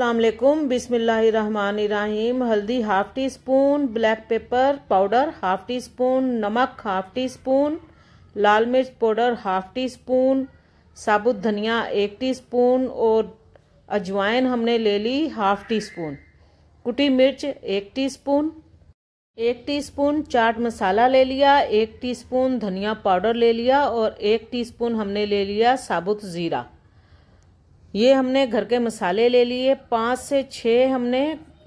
असलकुम बिसमीम हल्दी half teaspoon black pepper powder half teaspoon नमक हाफ टी स्पून लाल मिर्च पाउडर हाफ टी स्पून साबुत धनिया एक टी स्पून और अजवाइन हमने ले ली हाफ टी स्पून कुटी मिर्च एक टी स्पून एक टी स्पून चाट मसाला ले लिया एक टी स्पून धनिया पाउडर ले लिया और एक टी स्पून हमने ले लिया साबुत ज़ीरा ये हमने घर के मसाले ले लिए पाँच से छः हमने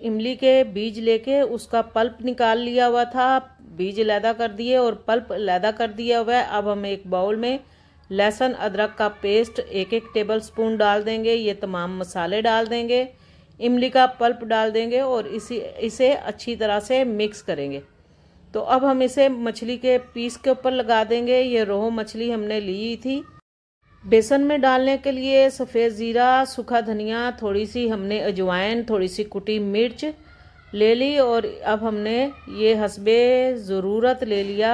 इमली के बीज लेके उसका पल्प निकाल लिया हुआ था बीज लैदा कर दिए और पल्प लैदा कर दिया हुआ है अब हम एक बाउल में लहसुन अदरक का पेस्ट एक एक टेबल स्पून डाल देंगे ये तमाम मसाले डाल देंगे इमली का पल्प डाल देंगे और इसी इसे अच्छी तरह से मिक्स करेंगे तो अब हम इसे मछली के पीस के ऊपर लगा देंगे ये रोहू मछली हमने ली थी बेसन में डालने के लिए सफ़ेद ज़ीरा सूखा धनिया थोड़ी सी हमने अजवाइन थोड़ी सी कुटी मिर्च ले ली और अब हमने ये हसबे ज़रूरत ले लिया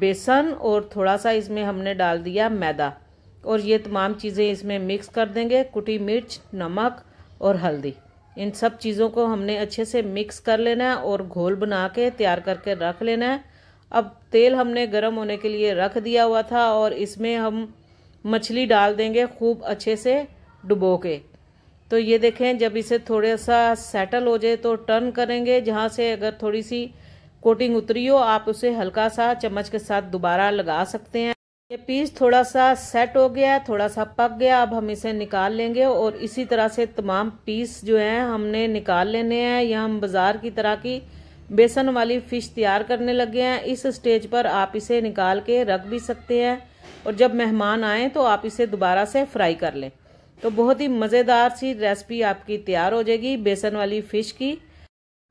बेसन और थोड़ा सा इसमें हमने डाल दिया मैदा और ये तमाम चीज़ें इसमें मिक्स कर देंगे कुटी मिर्च नमक और हल्दी इन सब चीज़ों को हमने अच्छे से मिक्स कर लेना है और घोल बना के तैयार करके रख लेना है अब तेल हमने गर्म होने के लिए रख दिया हुआ था और इसमें हम मछली डाल देंगे खूब अच्छे से डुबो के तो ये देखें जब इसे थोड़ा सा सेटल हो जाए तो टर्न करेंगे जहाँ से अगर थोड़ी सी कोटिंग उतरी हो आप उसे हल्का सा चम्मच के साथ दोबारा लगा सकते हैं ये पीस थोड़ा सा सेट हो गया थोड़ा सा पक गया अब हम इसे निकाल लेंगे और इसी तरह से तमाम पीस जो है हमने निकाल लेने हैं या हम बाज़ार की तरह की बेसन वाली फ़िश तैयार करने लगे हैं इस स्टेज पर आप इसे निकाल के रख भी सकते हैं और जब मेहमान आए तो आप इसे दोबारा से फ्राई कर लें तो बहुत ही मज़ेदार सी रेसिपी आपकी तैयार हो जाएगी बेसन वाली फ़िश की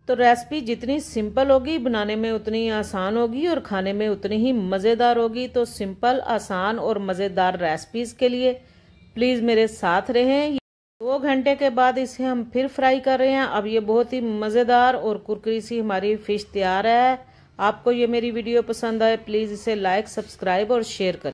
तो रेसिपी जितनी सिंपल होगी बनाने में उतनी आसान होगी और खाने में उतनी ही मज़ेदार होगी तो सिंपल आसान और मज़ेदार रेसिपीज़ के लिए प्लीज़ मेरे साथ रहें दो घंटे के बाद इसे हम फिर फ्राई कर रहे हैं अब ये बहुत ही मज़ेदार और कुरकुरी सी हमारी फ़िश तैयार है आपको ये मेरी वीडियो पसंद आए प्लीज़ इसे लाइक सब्सक्राइब और शेयर करें